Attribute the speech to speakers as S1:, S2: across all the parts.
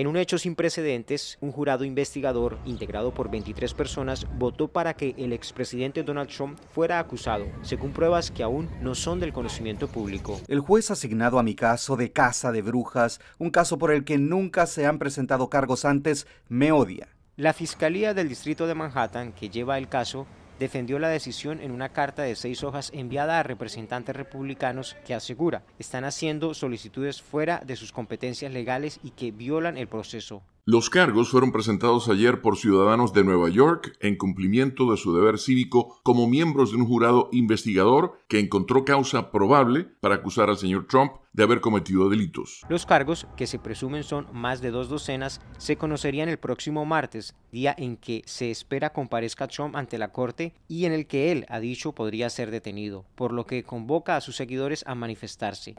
S1: En un hecho sin precedentes, un jurado investigador, integrado por 23 personas, votó para que el expresidente Donald Trump fuera acusado, según pruebas que aún no son del conocimiento público.
S2: El juez asignado a mi caso de Casa de Brujas, un caso por el que nunca se han presentado cargos antes, me odia.
S1: La Fiscalía del Distrito de Manhattan, que lleva el caso, defendió la decisión en una carta de seis hojas enviada a representantes republicanos que asegura están haciendo solicitudes fuera de sus competencias legales y que violan el proceso
S3: los cargos fueron presentados ayer por ciudadanos de Nueva York en cumplimiento de su deber cívico como miembros de un jurado investigador que encontró causa probable para acusar al señor Trump de haber cometido delitos.
S1: Los cargos, que se presumen son más de dos docenas, se conocerían el próximo martes, día en que se espera comparezca Trump ante la corte y en el que él ha dicho podría ser detenido, por lo que convoca a sus seguidores a manifestarse.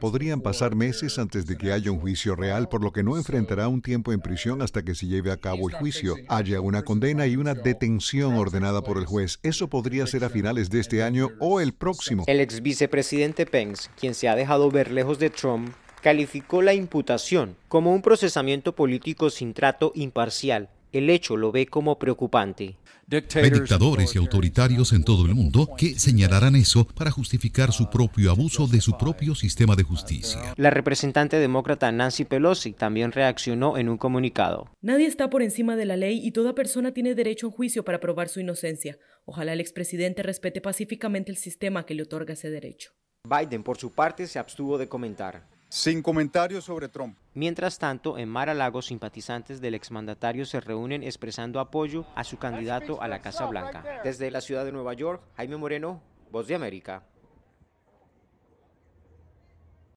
S2: Podrían pasar meses antes de que haya un juicio real, por lo que no enfrentará un tiempo en prisión hasta que se lleve a cabo el juicio, haya una condena y una detención ordenada por el juez. Eso podría ser a finales de este año o el próximo. El
S1: ex vicepresidente Pence, quien se ha dejado ver lejos de Trump, calificó la imputación como un procesamiento político sin trato imparcial el hecho lo ve como preocupante. Hay dictadores
S2: y autoritarios en todo el mundo que señalarán eso para justificar su propio abuso de su propio sistema de justicia.
S1: La representante demócrata Nancy Pelosi también reaccionó en un comunicado.
S2: Nadie está por encima de la ley y toda persona tiene derecho a un juicio para probar su inocencia. Ojalá el expresidente respete pacíficamente el sistema que le
S1: otorga ese derecho. Biden, por su parte, se abstuvo de comentar. Sin comentarios sobre Trump. Mientras tanto, en Mar-a-Lago, simpatizantes del exmandatario se reúnen expresando apoyo a su candidato a la Casa Blanca. Desde la ciudad de Nueva York, Jaime Moreno, Voz de América.